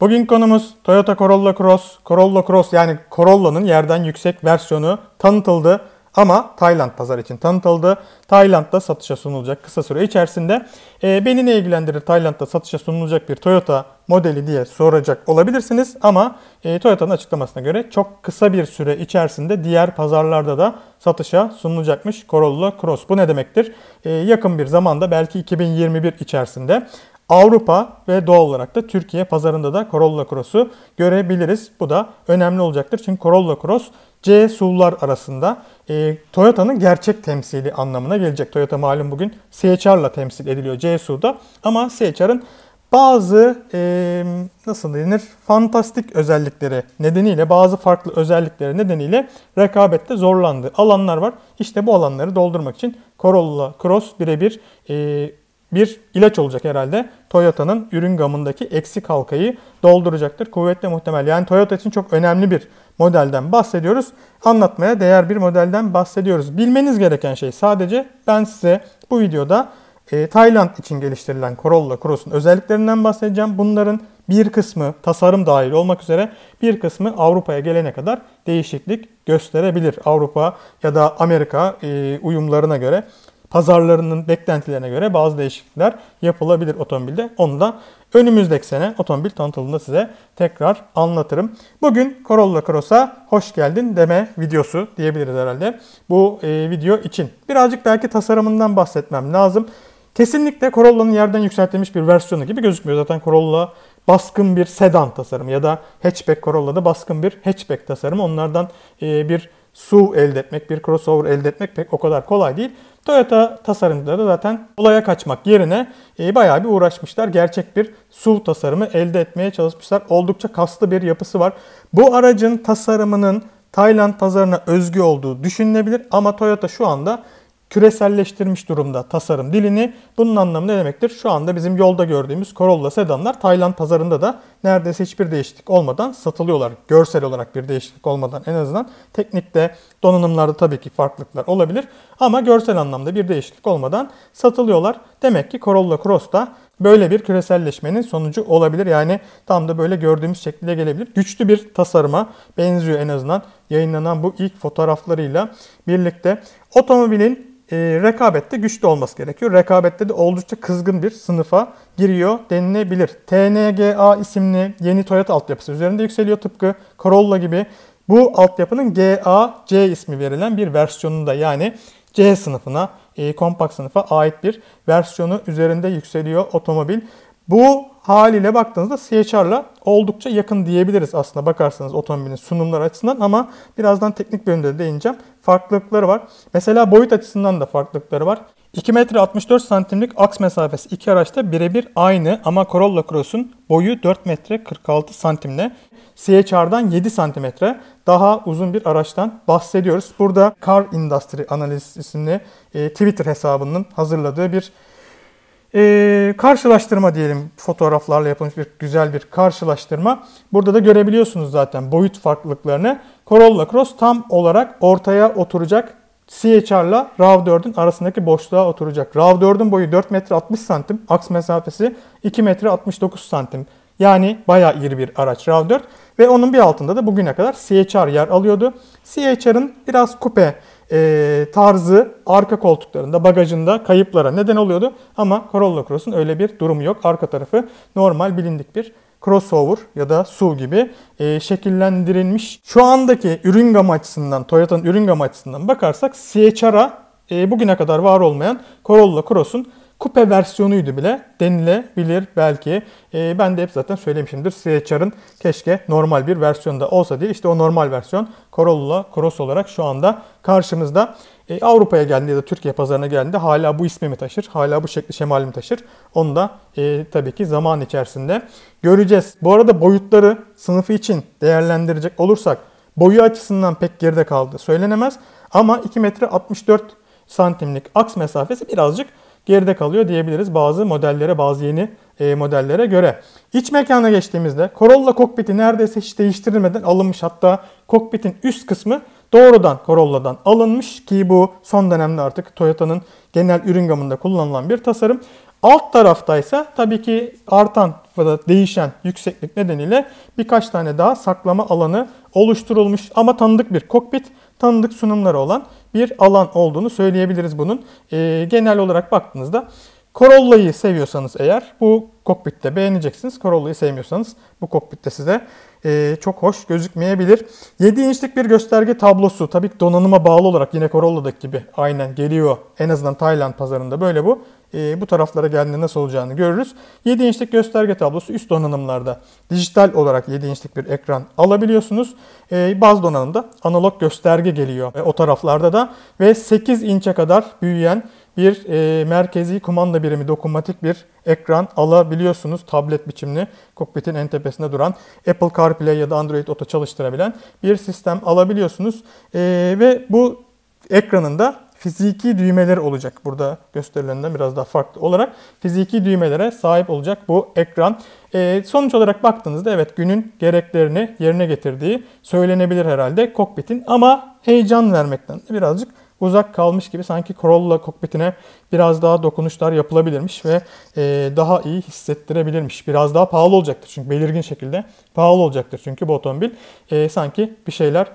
Bugün konumuz Toyota Corolla Cross. Corolla Cross yani Corolla'nın yerden yüksek versiyonu tanıtıldı ama Tayland pazar için tanıtıldı. Tayland'da satışa sunulacak kısa süre içerisinde. E, beni ne ilgilendirir Tayland'da satışa sunulacak bir Toyota modeli diye soracak olabilirsiniz. Ama e, Toyota'nın açıklamasına göre çok kısa bir süre içerisinde diğer pazarlarda da satışa sunulacakmış Corolla Cross. Bu ne demektir? E, yakın bir zamanda belki 2021 içerisinde Avrupa ve doğal olarak da Türkiye pazarında da Corolla Cross'u görebiliriz. Bu da önemli olacaktır. Çünkü Corolla Cross C SUV'lar arasında e, Toyota'nın gerçek temsili anlamına gelecek. Toyota malum bugün CHR'la temsil ediliyor C SUV'da ama CHR'ın bazı e, nasıl denir fantastik özellikleri nedeniyle bazı farklı özellikleri nedeniyle rekabette zorlandığı alanlar var. İşte bu alanları doldurmak için Corolla Cross birebir e, bir ilaç olacak herhalde. Toyota'nın ürün gamındaki eksik halkayı dolduracaktır. Kuvvetle muhtemel. Yani Toyota için çok önemli bir modelden bahsediyoruz. Anlatmaya değer bir modelden bahsediyoruz. Bilmeniz gereken şey sadece ben size bu videoda e, Tayland için geliştirilen Corolla Cross'un özelliklerinden bahsedeceğim. Bunların bir kısmı tasarım dahil olmak üzere bir kısmı Avrupa'ya gelene kadar değişiklik gösterebilir. Avrupa ya da Amerika e, uyumlarına göre pazarlarının beklentilerine göre bazı değişiklikler yapılabilir otomobilde. Onu da önümüzdeki sene otomobil tanıtımında size tekrar anlatırım. Bugün Corolla Cross'a hoş geldin deme videosu diyebiliriz herhalde bu e, video için. Birazcık belki tasarımından bahsetmem lazım. Kesinlikle Corolla'nın yerden yükseltilmiş bir versiyonu gibi gözükmüyor. Zaten Corolla baskın bir sedan tasarımı ya da hatchback Corolla'da baskın bir hatchback tasarımı. Onlardan e, bir SUV elde etmek, bir crossover elde etmek pek o kadar kolay değil. Toyota tasarımcıları zaten olaya kaçmak yerine e, bayağı bir uğraşmışlar. Gerçek bir SUV tasarımı elde etmeye çalışmışlar. Oldukça kaslı bir yapısı var. Bu aracın tasarımının Tayland pazarına özgü olduğu düşünülebilir ama Toyota şu anda küreselleştirmiş durumda tasarım dilini. Bunun anlamı ne demektir? Şu anda bizim yolda gördüğümüz Corolla sedanlar Tayland pazarında da neredeyse hiçbir değişiklik olmadan satılıyorlar. Görsel olarak bir değişiklik olmadan en azından teknikte, donanımlarda tabii ki farklılıklar olabilir ama görsel anlamda bir değişiklik olmadan satılıyorlar. Demek ki Corolla Cross da böyle bir küreselleşmenin sonucu olabilir. Yani tam da böyle gördüğümüz şekilde gelebilir. Güçlü bir tasarıma benziyor en azından yayınlanan bu ilk fotoğraflarıyla birlikte. Otomobilin e, rekabette güçlü olması gerekiyor. Rekabette de oldukça kızgın bir sınıfa giriyor denilebilir. TNGA isimli yeni Toyota altyapısı üzerinde yükseliyor tıpkı Corolla gibi. Bu altyapının GAC ismi verilen bir versiyonunda yani C sınıfına, e, kompakt sınıfa ait bir versiyonu üzerinde yükseliyor otomobil. Bu haliyle baktığınızda CHR'la oldukça yakın diyebiliriz aslında bakarsanız otomobilin sunumlar açısından ama birazdan teknik bölümde de değineceğim farklılıkları var. Mesela boyut açısından da farklılıkları var. 2 metre 64 santimlik aks mesafesi iki araçta birebir aynı ama Corolla Cross'un boyu 4 metre 46 santimle CHR'dan 7 santimetre daha uzun bir araçtan bahsediyoruz. Burada Car Industry Analysis isimli e, Twitter hesabının hazırladığı bir e, karşılaştırma diyelim fotoğraflarla yapılmış bir güzel bir karşılaştırma. Burada da görebiliyorsunuz zaten boyut farklılıklarını. Corolla Cross tam olarak ortaya oturacak CHR'la RAV4'ün arasındaki boşluğa oturacak. RAV4'ün boyu 4 metre 60 santim, aks mesafesi 2 metre 69 santim. Yani bayağı iri bir araç RAV4 ve onun bir altında da bugüne kadar CHR yer alıyordu. CHR'ın biraz kupe e, tarzı arka koltuklarında, bagajında kayıplara neden oluyordu. Ama Corolla Cross'un öyle bir durumu yok. Arka tarafı normal bilindik bir crossover ya da SUV gibi e, şekillendirilmiş. Şu andaki ürün gamı açısından, Toyota'nın ürün gamı açısından bakarsak CHR'a e, bugüne kadar var olmayan Corolla Cross'un kupe versiyonuydu bile denilebilir belki. E, ben de hep zaten söylemişimdir. CHR'ın keşke normal bir versiyonda olsa diye. İşte o normal versiyon Corolla Cross olarak şu anda karşımızda. E, Avrupa'ya geldiğinde ya da Türkiye pazarına geldiğinde hala bu ismi mi taşır? Hala bu şekli şemali mi taşır? Onu da e, tabii ki zaman içerisinde göreceğiz. Bu arada boyutları sınıfı için değerlendirecek olursak boyu açısından pek geride kaldı söylenemez. Ama 2 metre 64 santimlik aks mesafesi birazcık geride kalıyor diyebiliriz bazı modellere, bazı yeni e, modellere göre. İç mekana geçtiğimizde Corolla kokpiti neredeyse hiç değiştirilmeden alınmış. Hatta kokpitin üst kısmı doğrudan Corolla'dan alınmış ki bu son dönemde artık Toyota'nın genel ürün gamında kullanılan bir tasarım. Alt tarafta ise tabii ki artan ve da değişen yükseklik nedeniyle birkaç tane daha saklama alanı oluşturulmuş ama tanıdık bir kokpit tanıdık sunumları olan bir alan olduğunu söyleyebiliriz bunun. E, genel olarak baktığınızda Corolla'yı seviyorsanız eğer bu kokpitte beğeneceksiniz. Corolla'yı sevmiyorsanız bu kokpitte size e, çok hoş gözükmeyebilir. 7 inçlik bir gösterge tablosu. Tabii donanıma bağlı olarak yine Corolla'daki gibi aynen geliyor. En azından Tayland pazarında böyle bu. Ee, bu taraflara geldiğinde nasıl olacağını görürüz. 7 inçlik gösterge tablosu üst donanımlarda dijital olarak 7 inçlik bir ekran alabiliyorsunuz. Ee, bazı donanımda analog gösterge geliyor e, o taraflarda da ve 8 inçe kadar büyüyen bir e, merkezi kumanda birimi dokunmatik bir ekran alabiliyorsunuz. Tablet biçimli kokpitin en tepesinde duran Apple CarPlay ya da Android Auto çalıştırabilen bir sistem alabiliyorsunuz. E, ve bu ekranında fiziki düğmeler olacak. Burada gösterilenden biraz daha farklı olarak fiziki düğmelere sahip olacak bu ekran. E, sonuç olarak baktığınızda evet günün gereklerini yerine getirdiği söylenebilir herhalde kokpitin ama heyecan vermekten de birazcık uzak kalmış gibi sanki Corolla kokpitine biraz daha dokunuşlar yapılabilirmiş ve e, daha iyi hissettirebilirmiş. Biraz daha pahalı olacaktır çünkü belirgin şekilde pahalı olacaktır çünkü bu otomobil e, sanki bir şeyler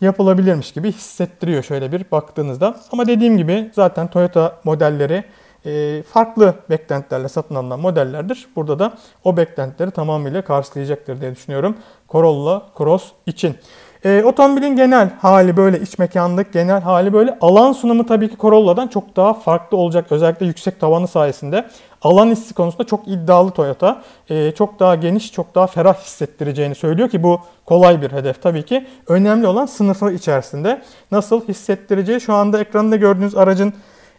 yapılabilirmiş gibi hissettiriyor şöyle bir baktığınızda. Ama dediğim gibi zaten Toyota modelleri e, farklı beklentilerle satın alınan modellerdir. Burada da o beklentileri tamamıyla karşılayacaktır diye düşünüyorum. Corolla Cross için. E, otomobilin genel hali böyle iç mekandaki genel hali böyle. Alan sunumu tabii ki Corolla'dan çok daha farklı olacak. Özellikle yüksek tavanı sayesinde. Alan hissi konusunda çok iddialı Toyota. E, çok daha geniş, çok daha ferah hissettireceğini söylüyor ki bu kolay bir hedef tabii ki. Önemli olan sınıfı içerisinde nasıl hissettireceği. Şu anda ekranda gördüğünüz aracın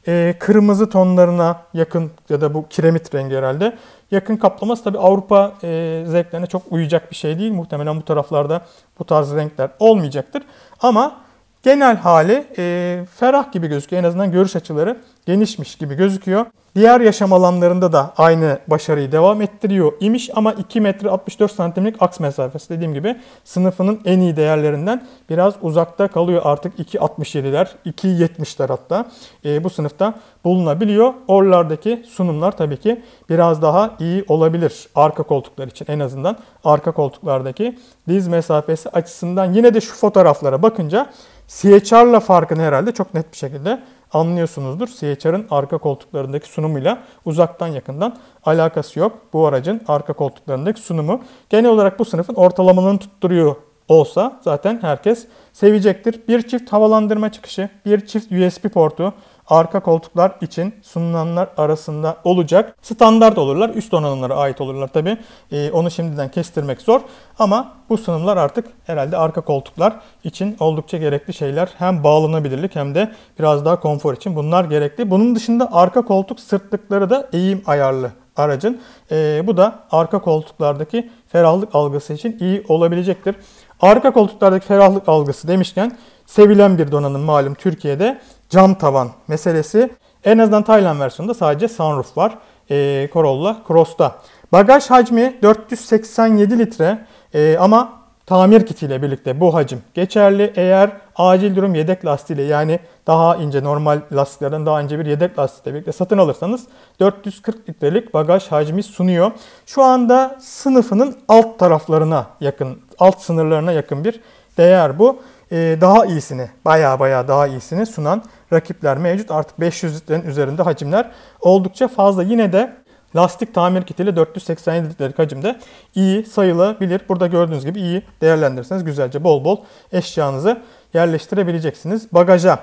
e, kırmızı tonlarına yakın ya da bu kiremit rengi herhalde yakın kaplaması tabi Avrupa e, zevklerine çok uyacak bir şey değil. Muhtemelen bu taraflarda bu tarz renkler olmayacaktır. Ama Genel hali e, ferah gibi gözüküyor. En azından görüş açıları genişmiş gibi gözüküyor. Diğer yaşam alanlarında da aynı başarıyı devam ettiriyor imiş ama 2 metre 64 santimlik aks mesafesi dediğim gibi sınıfının en iyi değerlerinden biraz uzakta kalıyor artık 2.67'ler, 2.70'ler hatta e, bu sınıfta bulunabiliyor. Orlardaki sunumlar tabii ki biraz daha iyi olabilir arka koltuklar için en azından arka koltuklardaki diz mesafesi açısından yine de şu fotoğraflara bakınca CHR'la farkını herhalde çok net bir şekilde anlıyorsunuzdur. CHR'ın arka koltuklarındaki sunumuyla uzaktan yakından alakası yok. Bu aracın arka koltuklarındaki sunumu genel olarak bu sınıfın ortalamanın tutturuyor olsa zaten herkes sevecektir. Bir çift havalandırma çıkışı, bir çift USB portu arka koltuklar için sunulanlar arasında olacak. Standart olurlar, üst donanımlara ait olurlar tabi. Ee, onu şimdiden kestirmek zor ama bu sunumlar artık herhalde arka koltuklar için oldukça gerekli şeyler. Hem bağlanabilirlik hem de biraz daha konfor için bunlar gerekli. Bunun dışında arka koltuk sırtlıkları da eğim ayarlı aracın. E, bu da arka koltuklardaki ferahlık algısı için iyi olabilecektir. Arka koltuklardaki ferahlık algısı demişken sevilen bir donanım malum Türkiye'de cam tavan meselesi. En azından Tayland versiyonunda sadece sunroof var. E, Corolla Cross'ta. Bagaj hacmi 487 litre e, ama tamir kitiyle birlikte bu hacim geçerli. Eğer acil durum yedek lastiğiyle yani daha ince normal lastiklerden daha ince bir yedek lastikle birlikte satın alırsanız 440 litrelik bagaj hacmi sunuyor. Şu anda sınıfının alt taraflarına yakın, alt sınırlarına yakın bir değer bu. Ee, daha iyisini, baya baya daha iyisini sunan rakipler mevcut. Artık 500 litrenin üzerinde hacimler oldukça fazla. Yine de Lastik tamir kitiyle 487 litrelik hacimde iyi sayılabilir. Burada gördüğünüz gibi iyi değerlendirirseniz güzelce bol bol eşyanızı yerleştirebileceksiniz bagaja.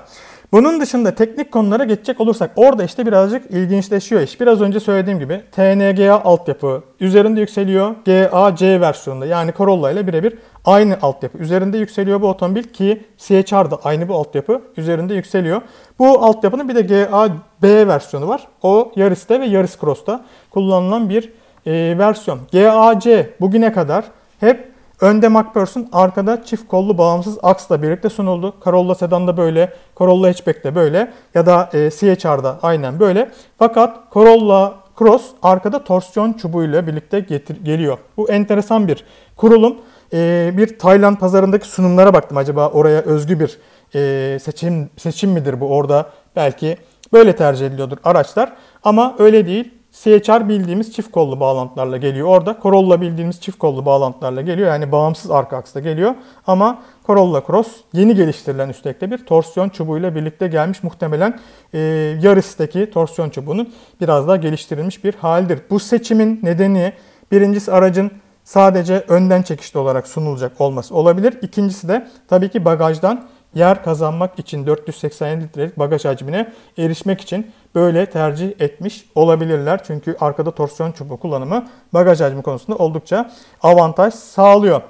Bunun dışında teknik konulara geçecek olursak orada işte birazcık ilginçleşiyor iş. Biraz önce söylediğim gibi TNGA altyapı üzerinde yükseliyor. GAC versiyonunda yani Corolla ile birebir aynı altyapı üzerinde yükseliyor bu otomobil ki CHR da aynı bu altyapı üzerinde yükseliyor. Bu altyapının bir de GAB versiyonu var. O Yaris'te ve Yaris Cross'ta kullanılan bir e, versiyon. GAC bugüne kadar hep önde MacPherson, arkada çift kollu bağımsız aksla birlikte sunuldu. Corolla Sedan'da böyle, Corolla Hatchback'te böyle ya da e, CHR'da aynen böyle. Fakat Corolla Cross arkada torsiyon çubuğuyla birlikte getir- geliyor. Bu enteresan bir kurulum. Ee, bir Tayland pazarındaki sunumlara baktım. Acaba oraya özgü bir e, seçim seçim midir bu orada? Belki böyle tercih ediliyordur araçlar. Ama öyle değil. CHR bildiğimiz çift kollu bağlantılarla geliyor orada. Corolla bildiğimiz çift kollu bağlantılarla geliyor. Yani bağımsız arka aksla geliyor. Ama Corolla Cross yeni geliştirilen üstekte bir torsiyon çubuğuyla birlikte gelmiş. Muhtemelen e, Yaris'teki torsiyon çubuğunun biraz daha geliştirilmiş bir halidir. Bu seçimin nedeni birincisi aracın sadece önden çekişli olarak sunulacak olması olabilir. İkincisi de tabii ki bagajdan yer kazanmak için 487 litrelik bagaj hacmine erişmek için böyle tercih etmiş olabilirler. Çünkü arkada torsiyon çubuğu kullanımı bagaj hacmi konusunda oldukça avantaj sağlıyor.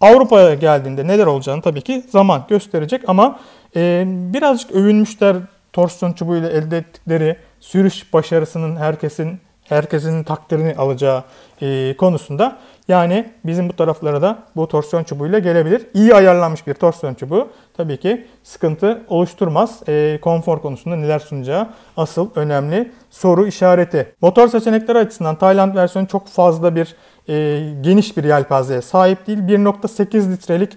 Avrupa'ya geldiğinde neler olacağını tabii ki zaman gösterecek ama e, birazcık övünmüşler torsiyon çubuğuyla elde ettikleri sürüş başarısının herkesin herkesin takdirini alacağı e, konusunda. Yani bizim bu taraflara da bu torsiyon çubuğuyla gelebilir. İyi ayarlanmış bir torsiyon çubuğu tabii ki sıkıntı oluşturmaz. E, konfor konusunda neler sunacağı asıl önemli soru işareti. Motor seçenekleri açısından Tayland versiyonu çok fazla bir e, geniş bir yelpazeye sahip değil. 1.8 litrelik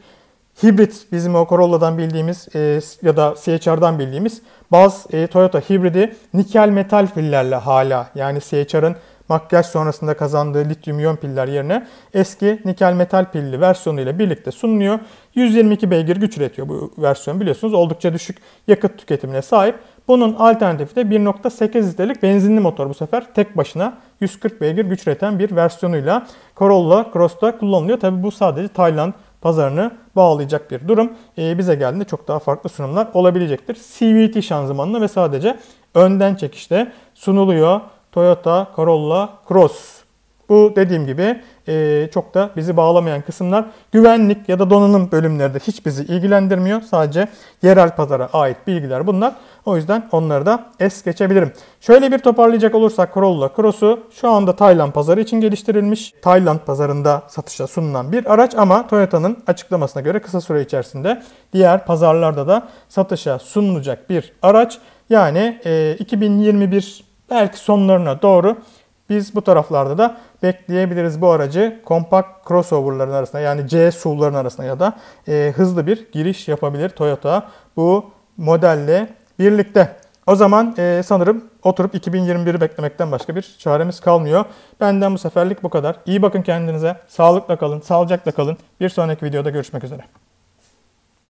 hibrit bizim o Corolla'dan bildiğimiz e, ya da CHR'dan bildiğimiz bazı e, Toyota hibridi nikel metal pillerle hala yani CHR'ın makyaj sonrasında kazandığı lityum iyon piller yerine eski nikel metal pilli versiyonuyla birlikte sunuluyor. 122 beygir güç üretiyor bu versiyon biliyorsunuz. Oldukça düşük yakıt tüketimine sahip. Bunun alternatifi de 1.8 litrelik benzinli motor bu sefer tek başına 140 beygir güç üreten bir versiyonuyla Corolla Cross'ta kullanılıyor. Tabi bu sadece Tayland, pazarını bağlayacak bir durum. E, bize geldiğinde çok daha farklı sunumlar olabilecektir. CVT şanzımanlı ve sadece önden çekişte sunuluyor. Toyota Corolla Cross. Bu dediğim gibi ee, çok da bizi bağlamayan kısımlar. Güvenlik ya da donanım bölümleri de hiç bizi ilgilendirmiyor. Sadece yerel pazara ait bilgiler bunlar. O yüzden onları da es geçebilirim. Şöyle bir toparlayacak olursak Corolla Cross'u şu anda Tayland pazarı için geliştirilmiş. Tayland pazarında satışa sunulan bir araç ama Toyota'nın açıklamasına göre kısa süre içerisinde diğer pazarlarda da satışa sunulacak bir araç. Yani e, 2021 belki sonlarına doğru biz bu taraflarda da bekleyebiliriz bu aracı kompakt crossoverların arasında yani C SUV'ların arasında ya da e, hızlı bir giriş yapabilir Toyota bu modelle birlikte. O zaman e, sanırım oturup 2021'i beklemekten başka bir çaremiz kalmıyor. Benden bu seferlik bu kadar. İyi bakın kendinize. Sağlıkla kalın, sağlıcakla kalın. Bir sonraki videoda görüşmek üzere.